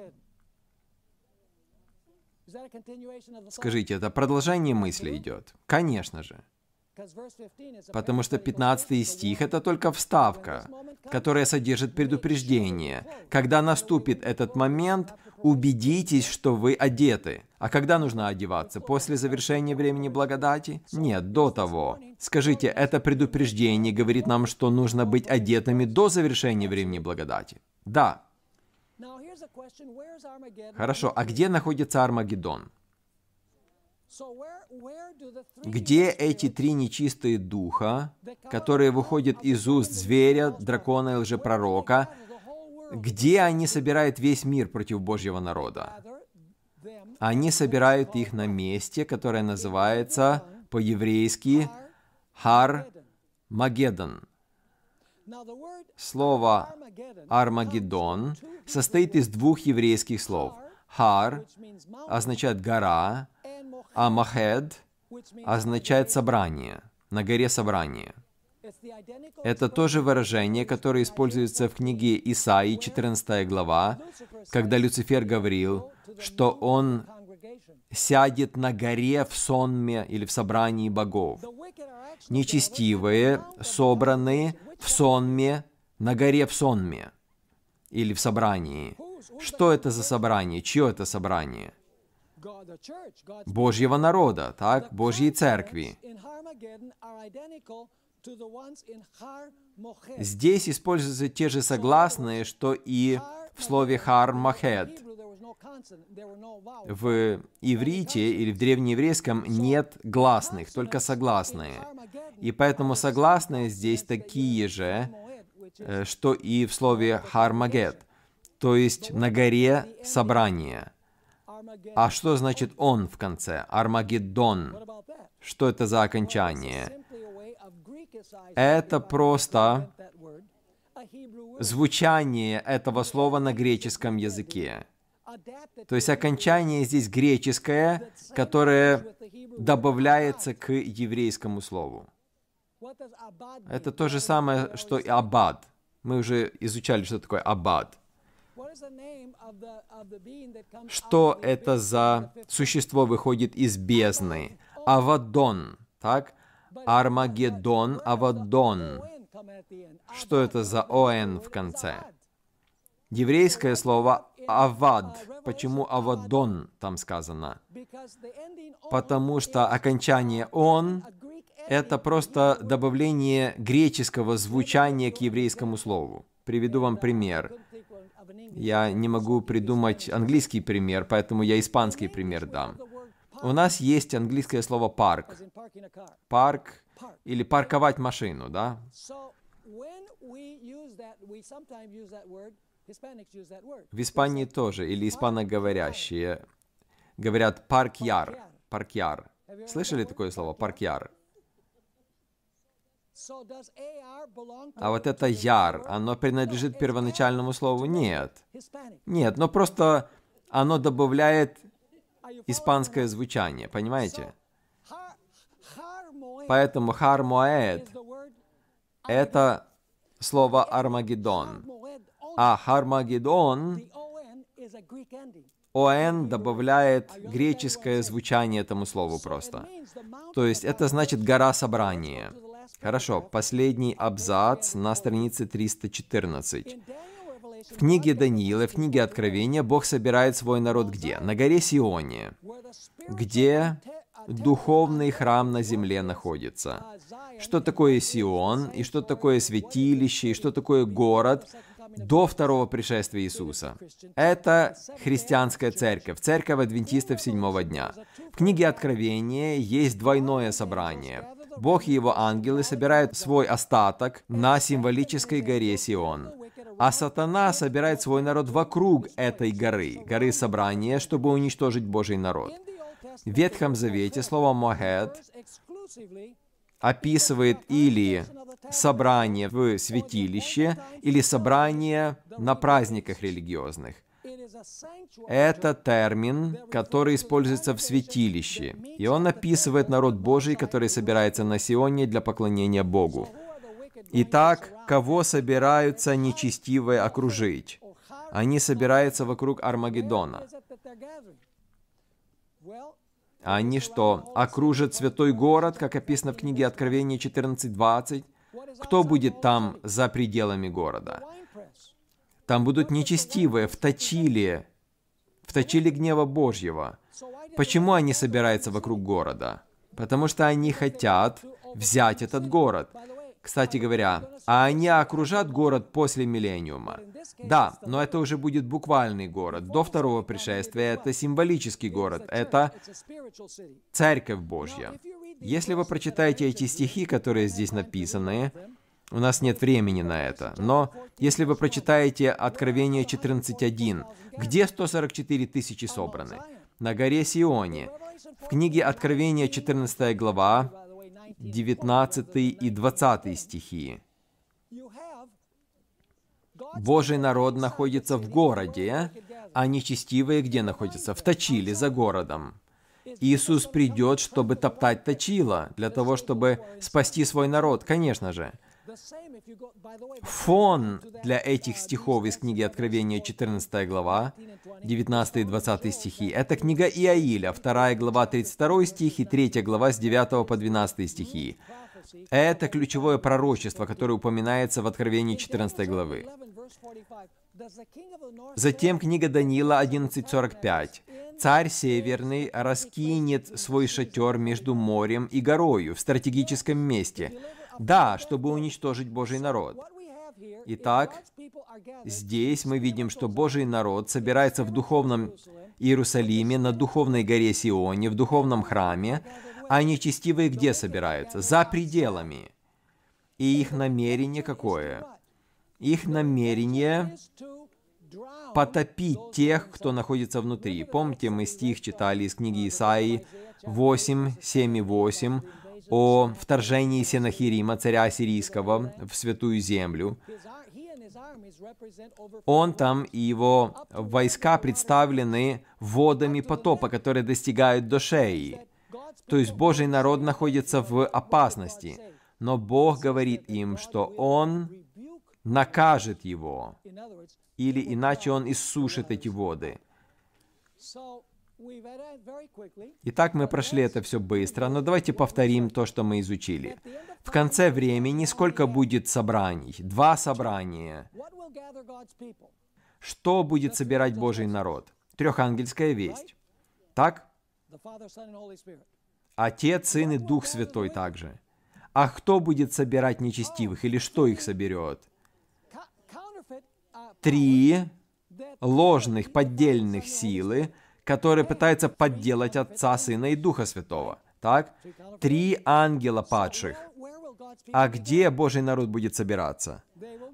Скажите, это продолжение мысли идет? Конечно же. Потому что 15 стих — это только вставка, которая содержит предупреждение. Когда наступит этот момент, убедитесь, что вы одеты. А когда нужно одеваться? После завершения времени благодати? Нет, до того. Скажите, это предупреждение говорит нам, что нужно быть одетыми до завершения времени благодати? Да, Хорошо, а где находится Армагеддон? Где эти три нечистые духа, которые выходят из уст зверя, дракона и лжепророка, где они собирают весь мир против Божьего народа? Они собирают их на месте, которое называется по-еврейски Хар Магеддон. Слово «Армагеддон» состоит из двух еврейских слов. «Хар» означает «гора», а «Махед» означает «собрание», «на горе собрание». Это то же выражение, которое используется в книге Исаии, 14 глава, когда Люцифер говорил, что он сядет на горе в сонме или в собрании богов. Нечестивые, собранные в сонме, на горе в сонме или в собрании. Что это за собрание? Чье это собрание? Божьего народа, так? Божьей церкви. Здесь используются те же согласные, что и в слове «хармахед». В иврите или в древнееврейском нет гласных, только согласные. И поэтому согласные здесь такие же, э, что и в слове «хармагет», то есть «на горе собрание». А что значит «он» в конце? «Армагеддон». Что это за окончание? Это просто звучание этого слова на греческом языке. То есть окончание здесь греческое, которое добавляется к еврейскому слову. Это то же самое, что и абад. Мы уже изучали, что такое абад. Что это за существо выходит из бездны? Авадон, так? Армагеддон, Авадон. Что это за ОН в конце? Еврейское слово «авад». Почему «авадон» там сказано? Потому что окончание «он» — это просто добавление греческого звучания к еврейскому слову. Приведу вам пример. Я не могу придумать английский пример, поэтому я испанский пример дам. У нас есть английское слово «парк». Парк или парковать машину, да? В Испании тоже, или испаноговорящие, говорят паркьяр, паркьяр. Слышали такое слово, паркьяр? А вот это яр, оно принадлежит первоначальному слову? Нет. Нет, но просто оно добавляет испанское звучание, понимаете? Поэтому хармоэд – это слово Армагеддон а Хармагеддон ОН добавляет греческое звучание этому слову просто. То есть это значит «гора собрания». Хорошо, последний абзац на странице 314. В книге Даниила, в книге Откровения Бог собирает свой народ где? На горе Сионе, где uh, духовный храм на земле находится. Что такое Сион, и что такое святилище, и что такое город – до второго пришествия Иисуса. Это христианская церковь, церковь адвентистов седьмого дня. В книге Откровения есть двойное собрание. Бог и его ангелы собирают свой остаток на символической горе Сион. А сатана собирает свой народ вокруг этой горы, горы собрания, чтобы уничтожить Божий народ. В Ветхом Завете слово Мохет описывает или собрание в святилище, или собрание на праздниках религиозных. Это термин, который используется в святилище, и он описывает народ Божий, который собирается на Сионе для поклонения Богу. Итак, кого собираются нечестивые окружить? Они собираются вокруг Армагеддона. А они что, окружат святой город, как описано в книге Откровения 14.20? Кто будет там за пределами города? Там будут нечестивые, вточили, вточили гнева Божьего. Почему они собираются вокруг города? Потому что они хотят взять этот город кстати говоря, а они окружат город после миллениума. Да, но это уже будет буквальный город. До второго пришествия это символический город, это Церковь Божья. Если вы прочитаете эти стихи, которые здесь написаны, у нас нет времени на это. Но если вы прочитаете Откровение 14.1, где 144 тысячи собраны? На горе Сионе. В книге Откровения 14 глава, 19 и 20 стихи. Божий народ находится в городе, а нечестивые где находятся? В Точиле, за городом. Иисус придет, чтобы топтать Точила, для того, чтобы спасти свой народ, конечно же. Фон для этих стихов из книги Откровения 14 глава, 19 и 20 стихи. Это книга Иаиля, 2 глава 32 стих и 3 глава с 9 по 12 стихи. Это ключевое пророчество, которое упоминается в Откровении 14 главы. Затем книга Даниила 11.45. «Царь Северный раскинет свой шатер между морем и горою в стратегическом месте, да, чтобы уничтожить Божий народ. Итак, здесь мы видим, что Божий народ собирается в духовном Иерусалиме, на духовной горе Сионе, в духовном храме, а нечестивые где собираются? За пределами. И их намерение какое? Их намерение потопить тех, кто находится внутри. Помните, мы стих читали из книги Исаии 8, 7 и 8 о вторжении Сенахирима, царя сирийского в Святую Землю, он там и его войска представлены водами потопа, которые достигают до шеи. То есть Божий народ находится в опасности. Но Бог говорит им, что Он накажет его, или иначе Он иссушит эти воды. Итак, мы прошли это все быстро, но давайте повторим то, что мы изучили. В конце времени сколько будет собраний? Два собрания. Что будет собирать Божий народ? Трехангельская весть. Так? Отец, Сын и Дух Святой также. А кто будет собирать нечестивых или что их соберет? Uh, Три ложных поддельных силы, который пытается подделать Отца, Сына и Духа Святого. Так? Три ангела падших. А где Божий народ будет собираться?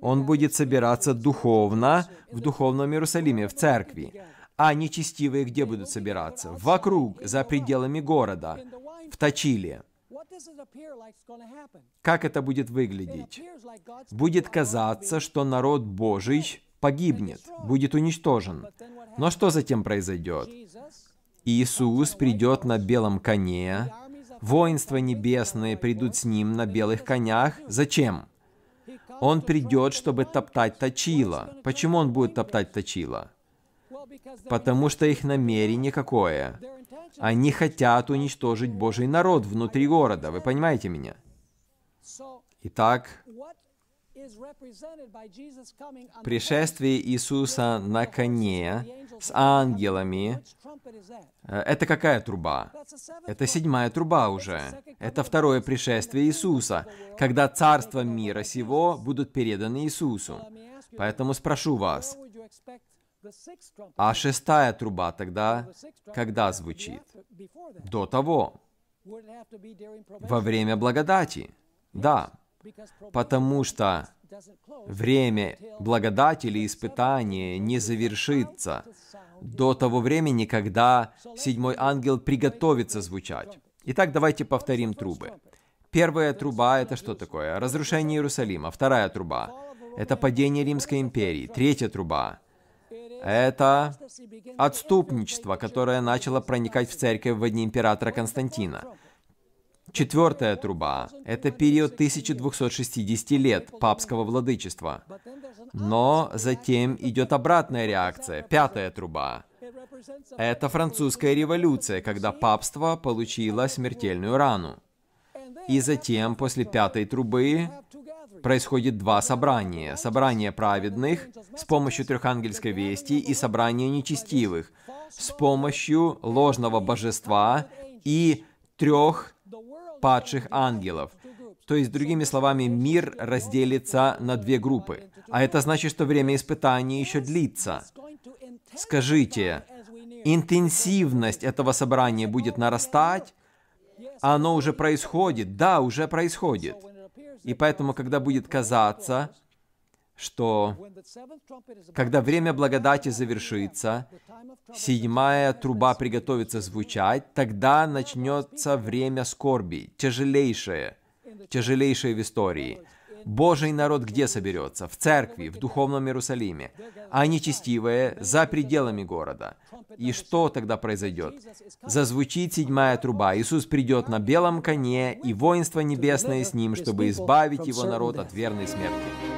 Он будет собираться духовно, в духовном Иерусалиме, в церкви. А нечестивые где будут собираться? Вокруг, за пределами города, в Точиле. Как это будет выглядеть? Будет казаться, что народ Божий погибнет, будет уничтожен. Но что затем произойдет? Иисус придет на белом коне, воинства небесные придут с ним на белых конях. Зачем? Он придет, чтобы топтать точила. Почему он будет топтать точила? Потому что их намерение какое? Они хотят уничтожить Божий народ внутри города. Вы понимаете меня? Итак, пришествие Иисуса на коне с ангелами. Э, это какая труба? Это седьмая труба уже. Это второе пришествие Иисуса, когда царство мира сего будут переданы Иисусу. Поэтому спрошу вас, а шестая труба тогда когда звучит? До того. Во время благодати. Да. Потому что Время благодати или испытания не завершится до того времени, когда седьмой ангел приготовится звучать. Итак, давайте повторим трубы. Первая труба — это что такое? Разрушение Иерусалима. Вторая труба — это падение Римской империи. Третья труба это отступничество, которое начало проникать в церковь в дни императора Константина. Четвертая труба — это период 1260 лет папского владычества. Но затем идет обратная реакция, пятая труба. Это французская революция, когда папство получило смертельную рану. И затем, после пятой трубы, происходит два собрания. Собрание праведных с помощью трехангельской вести и собрание нечестивых с помощью ложного божества и трех падших ангелов. То есть, другими словами, мир разделится на две группы. А это значит, что время испытаний еще длится. Скажите, интенсивность этого собрания будет нарастать? Оно уже происходит? Да, уже происходит. И поэтому, когда будет казаться, что когда время благодати завершится, седьмая труба приготовится звучать, тогда начнется время скорби, тяжелейшее, тяжелейшее в истории. Божий народ где соберется? В церкви, в духовном Иерусалиме. А нечестивые за пределами города. И что тогда произойдет? Зазвучит седьмая труба. Иисус придет на белом коне, и воинство небесное с ним, чтобы избавить его народ от верной смерти.